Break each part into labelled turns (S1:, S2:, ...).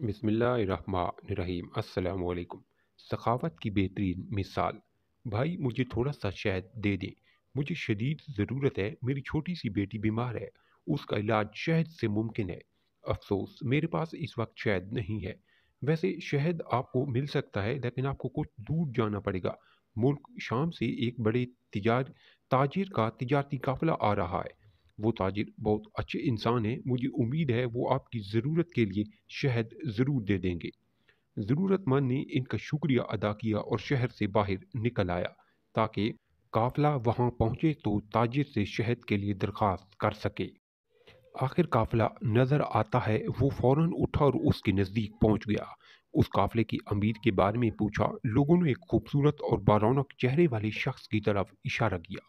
S1: अस्सलाम वालेकुम सखावत की बेहतरीन मिसाल भाई मुझे थोड़ा सा शहद दे दें मुझे शदीद ज़रूरत है मेरी छोटी सी बेटी बीमार है उसका इलाज शहद से मुमकिन है अफसोस मेरे पास इस वक्त शहद नहीं है वैसे शहद आपको मिल सकता है लेकिन आपको कुछ दूर जाना पड़ेगा मुल्क शाम से एक बड़े तिजार ताजिर का तिजारती काफिला आ रहा है वो ताजिर बहुत अच्छे इंसान हैं मुझे उम्मीद है वो आपकी ज़रूरत के लिए शहद ज़रूर दे देंगे ज़रूरतमंद ने इनका शुक्रिया अदा किया और शहर से बाहर निकल आया ताकि काफिला वहाँ पहुँचे तो ताजिर से शहद के लिए दरख्वास्त कर सके आखिर काफिला नज़र आता है वो फ़ौर उठा और उसके नज़दीक पहुँच गया उस काफिले की अमीर के बारे में पूछा लोगों ने एक खूबसूरत और बारौनक चेहरे वाले शख्स की तरफ इशारा किया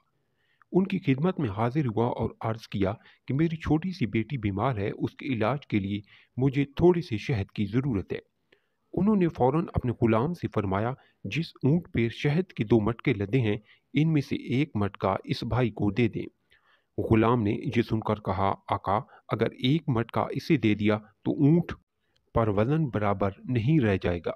S1: उनकी खिदमत में हाजिर हुआ और अर्ज़ किया कि मेरी छोटी सी बेटी बीमार है उसके इलाज के लिए मुझे थोड़े से शहद की ज़रूरत है उन्होंने फ़ौर अपने ग़ुलाम से फरमाया जिस ऊँट पर शहद के दो मटके लदे हैं इनमें से एक मटका इस भाई को दे दें ग़ुलाम ने यह सुनकर कहा आका अगर एक मटका इसे दे दिया तो ऊँट पर वज़न बराबर नहीं रह जाएगा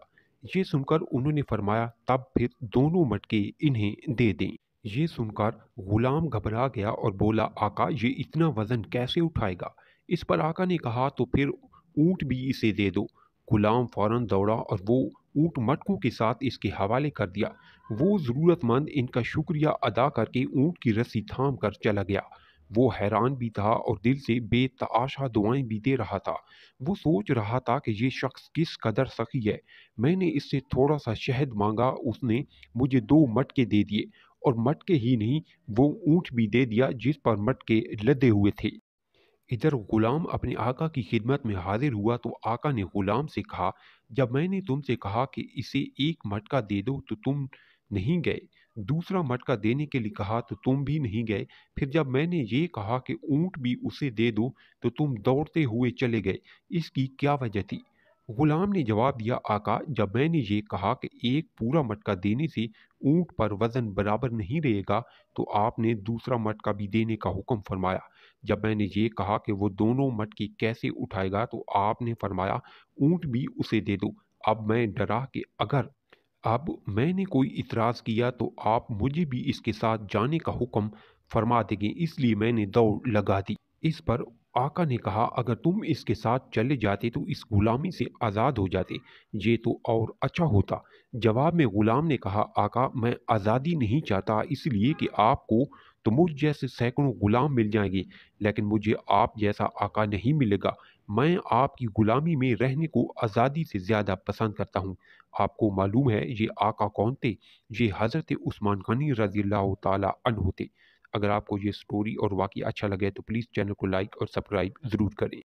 S1: ये सुनकर उन्होंने फरमाया तब फिर दोनों मटके इन्हें दे दें ये सुनकर गुलाम घबरा गया और बोला आका ये इतना वज़न कैसे उठाएगा इस पर आका ने कहा तो फिर ऊँट भी इसे दे दो गुलाम फौरन दौड़ा और वो ऊँट मटकू के साथ इसके हवाले कर दिया वो ज़रूरतमंद इनका शुक्रिया अदा करके ऊँट की रस्सी थाम कर चला गया वो हैरान भी था और दिल से बेतआशा दुआएं भी दे रहा था वो सोच रहा था कि ये शख्स किस कदर सखी है मैंने इससे थोड़ा सा शहद मांगा उसने मुझे दो मटके दे दिए और मटके ही नहीं वो ऊँट भी दे दिया जिस पर मटके लदे हुए थे इधर गुलाम अपने आका की खिदमत में हाजिर हुआ तो आका ने गुलाम से कहा जब मैंने तुमसे कहा कि इसे एक मटका दे दो तो तुम नहीं गए दूसरा मटका देने के लिए कहा तो तुम भी नहीं गए फिर जब मैंने ये कहा कि ऊँट भी उसे दे दो तो तुम दौड़ते हुए चले गए इसकी क्या वजह थी गुलाम ने जवाब दिया आका जब मैंने ये कहा कि एक पूरा मटका देने से ऊँट पर वज़न बराबर नहीं रहेगा तो आपने दूसरा मटका भी देने का हुक्म फरमाया जब मैंने ये कहा कि वो दोनों मटके कैसे उठाएगा तो आपने फरमाया ऊँट भी उसे दे दो अब मैं डरा कि अगर अब मैंने कोई इतराज़ किया तो आप मुझे भी इसके साथ जाने का हुक्म फरमा देंगे इसलिए मैंने दौड़ लगा दी इस पर आका ने कहा अगर तुम इसके साथ चले जाते तो इस गुलामी से आज़ाद हो जाते ये तो और अच्छा होता जवाब में ग़ुलाम ने कहा आका मैं आज़ादी नहीं चाहता इसलिए कि आपको तो मुझ जैसे सैकड़ों ग़ुलाम मिल जाएंगे लेकिन मुझे आप जैसा आका नहीं मिलेगा मैं आपकी ग़ुलामी में रहने को आज़ादी से ज़्यादा पसंद करता हूँ आपको मालूम है ये आका कौन थे ये हज़रत उस्मान गनी रज़ी तला तन होते अगर आपको ये स्टोरी और वाकई अच्छा लगे तो प्लीज़ चैनल को लाइक और सब्सक्राइब ज़रूर करें